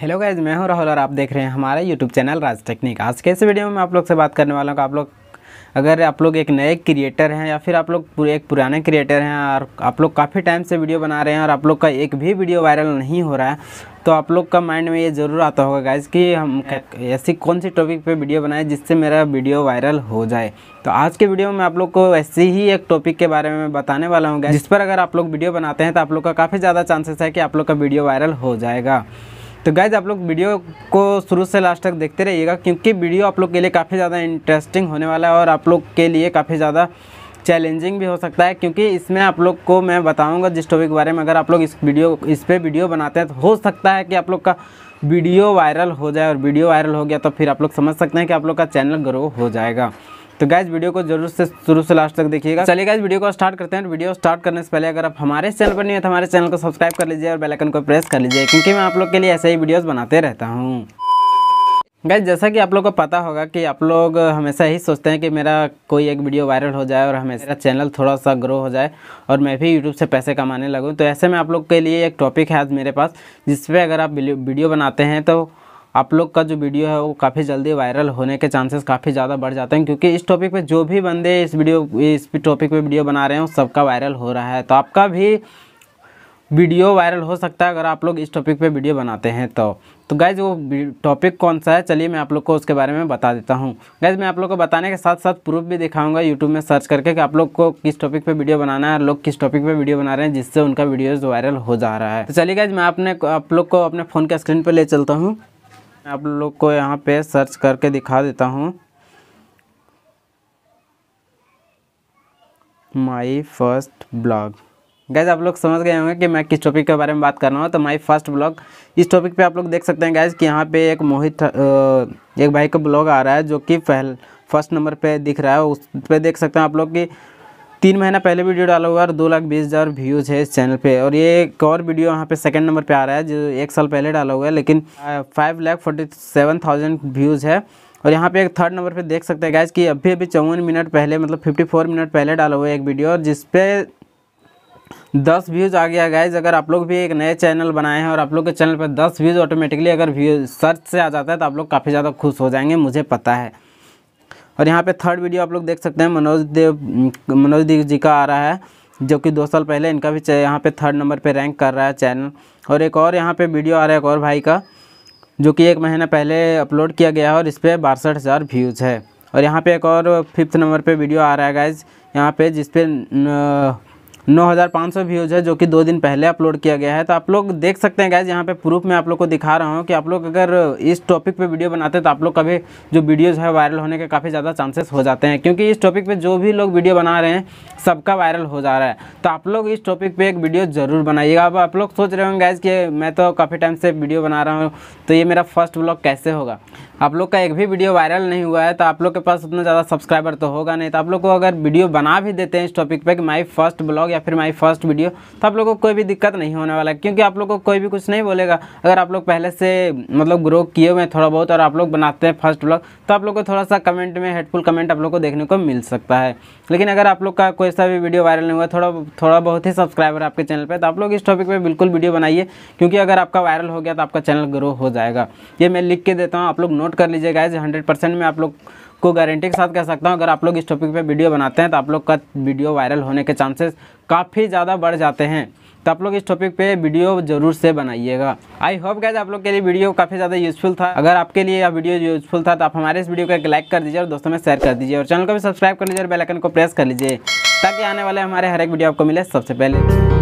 hello guys मैं हूं राहुल और आप देख रहे हैं हमारा यूट्यूब चैनल राज टेक्निक आज के इस वीडियो में मैं आप लोग से बात करने वाला हूं आप लोग अगर आप लोग एक नए क्रिएटर हैं या फिर आप लोग पूरे एक पुराने क्रिएटर हैं और आप लोग काफ़ी टाइम से वीडियो बना रहे हैं और आप लोग का एक भी वीडियो वायरल नहीं हो रहा है तो आप लोग का माइंड में ये ज़रूर आता होगा गाइज कि हम ऐसी कौन सी टॉपिक पे वीडियो बनाए जिससे मेरा वीडियो वायरल हो जाए तो आज के वीडियो में आप लोग को ऐसे ही एक टॉपिक के बारे में बताने वाला हूँ गाइज जिस पर अगर आप लोग वीडियो बनाते हैं तो आप लोग का काफ़ी ज़्यादा चांसेस है कि आप लोग का वीडियो वायरल हो जाएगा तो गाइज आप लोग वीडियो को शुरू से लास्ट तक देखते रहिएगा क्योंकि वीडियो आप लोग के लिए काफ़ी ज़्यादा इंटरेस्टिंग होने वाला है और आप लोग के लिए काफ़ी ज़्यादा चैलेंजिंग भी हो सकता है क्योंकि इसमें आप लोग को मैं बताऊंगा जिस टॉपिक के बारे में अगर आप लोग इस वीडियो इस पर वीडियो बनाते हैं तो हो सकता है कि आप लोग का वीडियो वायरल हो जाए और वीडियो वायरल हो गया तो फिर आप लोग समझ सकते हैं कि आप लोग का चैनल ग्रो हो जाएगा तो गाइज वीडियो को जरूर से शुरू से लास्ट तक देखिएगा चलिए गाइज़ वीडियो को स्टार्ट करते हैं वीडियो स्टार्ट करने से पहले अगर आप हमारे चैनल पर नहीं है तो हमारे चैनल को सब्सक्राइब कर लीजिए और बेलाइकन को प्रेस कर लीजिए क्योंकि मैं आप लोग के लिए ऐसे ही वीडियोज़ बनाते रहता हूँ गैस जैसा कि आप लोग को पता होगा कि आप लोग हमेशा ही सोचते हैं कि मेरा कोई एक वीडियो वायरल हो जाए और हमेशा चैनल थोड़ा सा ग्रो हो जाए और मैं भी यूट्यूब से पैसे कमाने लगूँ तो ऐसे में आप लोग के लिए एक टॉपिक है आज मेरे पास जिस पर अगर आप वीडियो बनाते हैं तो आप लोग का जो वीडियो है वो काफ़ी जल्दी वायरल होने के चांसेस काफ़ी ज़्यादा बढ़ जाते हैं क्योंकि इस टॉपिक पे जो भी बंदे इस वीडियो इस टॉपिक पे वीडियो बना रहे हैं सबका वायरल हो रहा है तो आपका भी वीडियो वायरल हो सकता है अगर आप लोग इस टॉपिक पे वीडियो बनाते हैं तो तो गैज़ वो टॉपिक कौन सा है चलिए मैं आप लोग को उसके बारे में बता देता हूँ गैज़ मैं आप लोग को बताने के साथ साथ प्रूफ भी दिखाऊंगा यूट्यूब में सर्च करके कि आप लोग को किस टॉपिक पे वीडियो बनाना है और लोग किस टॉपिक पे वीडियो बना रहे हैं जिससे उनका वीडियोज़ वायरल हो जा रहा है तो चलिए गैज़ मैं अपने आप लोग को अपने फ़ोन के स्क्रीन पर ले चलता हूँ आप लोग को यहाँ पे सर्च करके दिखा देता हूँ माई फर्स्ट ब्लॉग गैज़ आप लोग समझ गए होंगे कि मैं किस टॉपिक के बारे में बात कर रहा हूँ तो माई फर्स्ट ब्लॉग इस टॉपिक पे आप लोग देख सकते हैं गैज़ कि यहाँ पे एक मोहित एक भाई का ब्लॉग आ रहा है जो कि पहल फर्स्ट नंबर पे दिख रहा है उस पर देख सकते हैं आप लोग कि तीन महीना पहले वीडियो डाला हुआ और दो लाख बीस हज़ार व्यूज़ है इस चैनल पे और ये एक और वीडियो यहाँ पे सेकंड नंबर पे आ रहा है जो एक साल पहले डाला हुआ है लेकिन five lakh forty seven thousand views है और यहाँ पे एक थर्ड नंबर पे देख सकते हैं गैस कि अभी अभी चौवन मिनट पहले मतलब फिफ्टी फोर मिनट पहले डाला हुआ है एक वीडियो और जिसपे दस व्यूज़ आ गया गाइज अगर आप लोग भी एक नए चैनल बनाए हैं और आप लोग के चैनल पर दस व्यूज़ ऑटोमेटिकली अगर व्यूज सर्च से आ जाता है तो आप लोग काफ़ी ज़्यादा खुश हो जाएंगे मुझे पता है और यहाँ पे थर्ड वीडियो आप लोग देख सकते हैं मनोज देव मनोज देव जी का आ रहा है जो कि दो साल पहले इनका भी यहाँ पे थर्ड नंबर पे रैंक कर रहा है चैनल और एक और यहाँ पे वीडियो आ रहा है एक और भाई का जो कि एक महीना पहले अपलोड किया गया है और इस पर बासठ हज़ार व्यूज़ है और यहाँ पे एक और फिफ्थ नंबर पे वीडियो आ रहा है गाइज यहाँ पे जिसपे 9,500 व्यूज़ है जो कि दो दिन पहले अपलोड किया गया है तो आप लोग देख सकते हैं गैज़ यहाँ पे प्रूफ में आप लोग को दिखा रहा हूँ कि आप लोग अगर इस टॉपिक पे वीडियो बनाते हैं तो आप लोग कभी जो वीडियोज़ है वायरल होने के काफ़ी ज़्यादा चांसेस हो जाते हैं क्योंकि इस टॉपिक पर जो भी लोग वीडियो बना रहे हैं सबका वायरल हो जा रहा है तो आप लोग इस टॉपिक पर एक वीडियो ज़रूर बनाइएगा अब आप लोग सोच रहे होंगे गैज़ कि मैं तो काफ़ी टाइम से वीडियो बना रहा हूँ तो ये मेरा फर्स्ट ब्लॉग कैसे होगा आप लोग का एक भी वीडियो वायरल नहीं हुआ है तो आप लोग के पास उतना ज़्यादा सब्सक्राइबर तो होगा नहीं तो आप लोग को अगर वीडियो बना भी देते हैं इस टॉपिक पर कि माई फर्स्ट ब्लॉग या फिर माई फर्स्ट वीडियो तो आप लोगों को कोई भी दिक्कत नहीं होने वाला क्योंकि आप लोग को कोई भी कुछ नहीं बोलेगा अगर आप लोग पहले से मतलब ग्रो किए हुए हैं थोड़ा बहुत और आप लोग बनाते हैं फर्स्ट ब्लॉग तो आप लोग को थोड़ा सा कमेंट में हेडफुल कमेंट आप लोग को देखने को मिल सकता है लेकिन अगर आप लोग का कोई सा भी वीडियो वायरल नहीं हुआ थोड़ा थोड़ा बहुत ही सब्सक्राइबर आपके चैनल पर तो आप लोग इस टॉपिक पर बिल्कुल वीडियो बनाइए क्योंकि अगर आपका वायरल हो गया तो आपका चैनल ग्रो हो जाएगा ये मैं लिख के देता हूँ आप लोग नोट कर लीजिएगा एज हंड्रेड में आप लोग को गारंटी के साथ कह सकता हूँ अगर आप लोग इस टॉपिक पे वीडियो बनाते हैं तो आप लोग का वीडियो वायरल होने के चांसेस काफ़ी ज़्यादा बढ़ जाते हैं तो आप लोग इस टॉपिक पे वीडियो जरूर से बनाइएगा आई होप गैज आप लोग के लिए वीडियो काफ़ी ज़्यादा यूजफुल था अगर आपके लिए यह वीडियो यूजफुल था तो आप हमारे इस वीडियो को एक लाइक कर दीजिए और दोस्तों में शेयर कर दीजिए और चैनल को भी सब्सक्राइब कर लीजिए और बेलाइकन को प्रेस कर लीजिए ताकि आने वाले हमारे हर एक वीडियो आपको मिले सबसे पहले